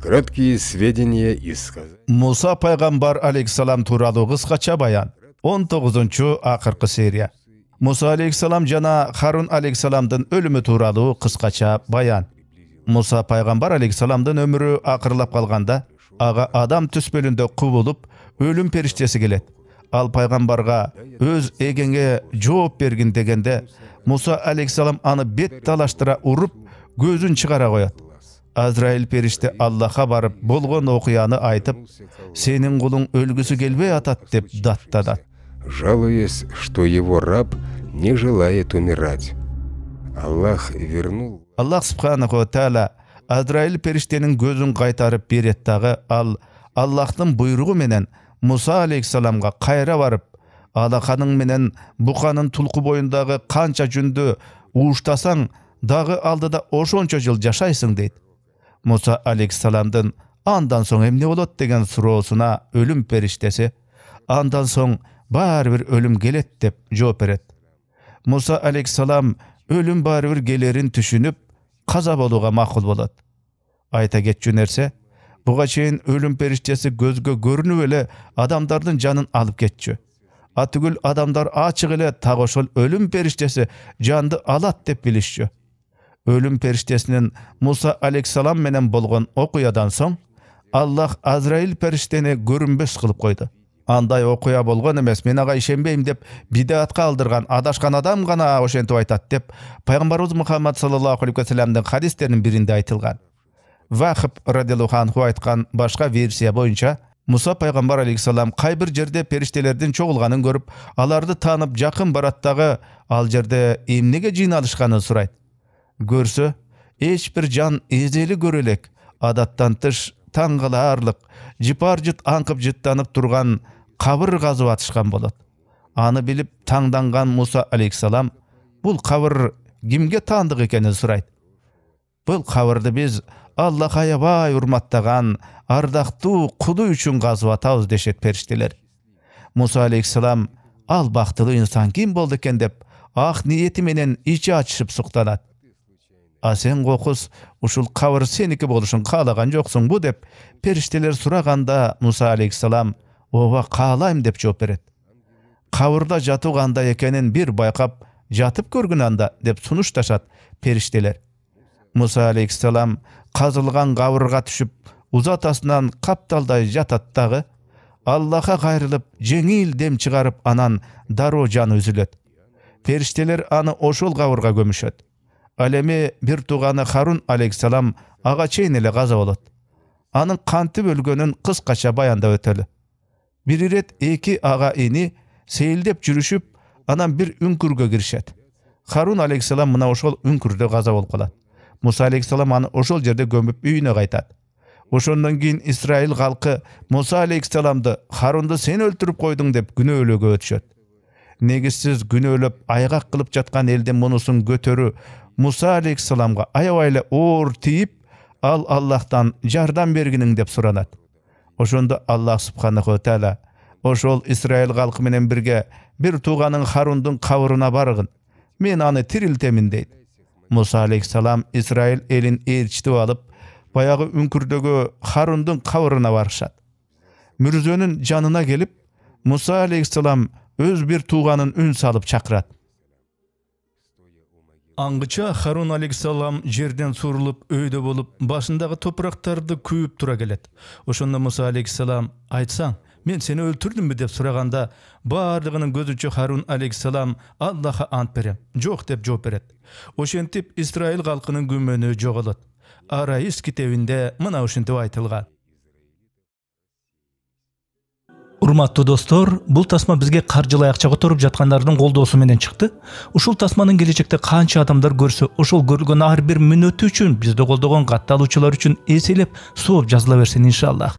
краткие сведения из Муса пайғамбар алейхиссалам туралы қысқаша баян 19 ақырқы серия Муса алейхиссалам жана Харун алейхиссаламдын өлімі туралы қысқаша баян Муса пайғамбар алейхиссаламдын өмірі ақырлап қалғанда аға адам түспөлүндө бөлінде өлүм өлім келет. келет. ал пайғамбарға өз эгеңе жооп бергін дегенде Муса алейхисалам аны бет талаштыра уруп, көзүн чыгара қояды азраил періште аллаха барып болған оқияны айтып сенің құлың өлгісі келбей атат деп даттадат жалуясь что его раб не желает умирать аллах вернул аллах субханала азраил періштенің көзін қайтарып береді ал аллахтың буйругу менен Муса алейхисаламға қайра барып алақаның менен бұқаның тұлқы бойындағы қанча жүнді уыштасаң дағы алдыда ошончо жыл жашайсың дейт Муса алейхиссаламдын андан соң эмне болот деген суроосуна өлүм периштеси андан соң бир өлүм келет деп жооп берет муса алейхисалам өлүм бир келерин түшүнүп каза болууга макул болот айта кетчү нерсе буга чейин өлүм периштеси көзгө көрүнүп эле адамдардын жанын алып кетчү түгүл адамдар ачык эле так ошол өлүм периштеси жанды алат деп билишчү өлім періштесінен Муса алейхисалам менен болған оқуядан соң аллах азраил періштені көрүнбөс қылып қойды андай оқуя болған эмес мен ага ишенбейм деп бидаатка алдырған адашкан адам гана ошентип айтат деп пайгамбарыбыз мұхаммад саллаллаху алейхи уассаламдың хадистерінің биринде айтылған вахб радиаллаху анху айтқан башқа версия бойынша мұса пайғамбар алейхисалам бир жерде періштелердің чогулганын көрүп аларды танып жақын бараттағы ал жерде эмнеге жыйналышканын сурайт көрсө эч бир жан эзели көрө элек адаттан тыш таң калаарлык жыпар жыт аңкып жыттанып турган кабыр казып атышкан болот аны билип таңданған муса алейхисалам бұл кабыр кимге таандык экенин сұрайды. Бұл кабырды биз аллах аябай урматтаган ардактуу құлы үшін казып атабыз дешет периштелер муса алейхисалам ал бактылуу инсан ким болду экен деп ак ниети менен ичи ачышып суктанат а сен қоқыс ушул кабыр сеники болушун каалаган жоксуңбу деп периштелер сураганда муса алейхисалам ооба каалайм деп жооп берет кабырда жатуу кандай экенин бир байкап жатып көргүн анда деп сунушташат периштелер муса алейхисалам казылган кабырга түшүп узатасынан капталдай жатат дагы аллаха кайрылып жеңил дем чыгарып анан дароо жаны үзүлөт периштелер аны ошол кабырга көмүшөт әлеме бір туғаны харун алейхисалам аға эле каза болот аның кантип өлгөнүн кыскача баяндап өтөлү бир ирет эки ага ини сейилдеп жүрүшүп анан бир үңкүргө киришет харун алейхисалам мына ошол үңкүрдө каза болуп калат муса алейхисалам аны ошол жерде көмүп үйүнө кайтат ошондон кийин исраил калкы муса алейхисаламды харунду сен өлтүрүп койдуң деп күнөөлөөгө өтүшөт негізсіз күнөөлөп айгак кылып жаткан элдин мунусун көтөрүү муса алейхисаламга аябай эле оор тийип ал аллахтан жардам бергиниң деп суранат ошондо аллах ва таала ошол исраил калкы менен бирге бир тууганың харундун кабырына баргын мен аны тирилтемин дейт муса алейхисалам исраил элин ээрчитип алып баягы үңкүрдөгү харундун кабырына барышат мүрзөнүн жанына келип муса алейхисалам өз бір туғанын үн салып чакырат Аңғыча харун алейхисалам жерден суурулуп өйді болып, басындағы топырақтарды көйіп тұра келет ошондо муса алейхисалам айтсаң мен сени өлтүрдүмбү деп сұрағанда, баардыгынын көзүнчө харун алейхисалам аллаха ант берем жок деп жооп берет ошентип израил калкынын күмөнү жоголот араис китебинде мына ушинтип айтылган урматтуу достор бул тасма бизге каржылай акча которуп жаткандардын колдоосу менен чыкты ушул тасманын келечекте канча адамдар көрсө ошол көргөн ар бир мүнөтү үчүн бизди колдогон катталуучулар үчүн эселеп сооп жазыла берсин иншаллах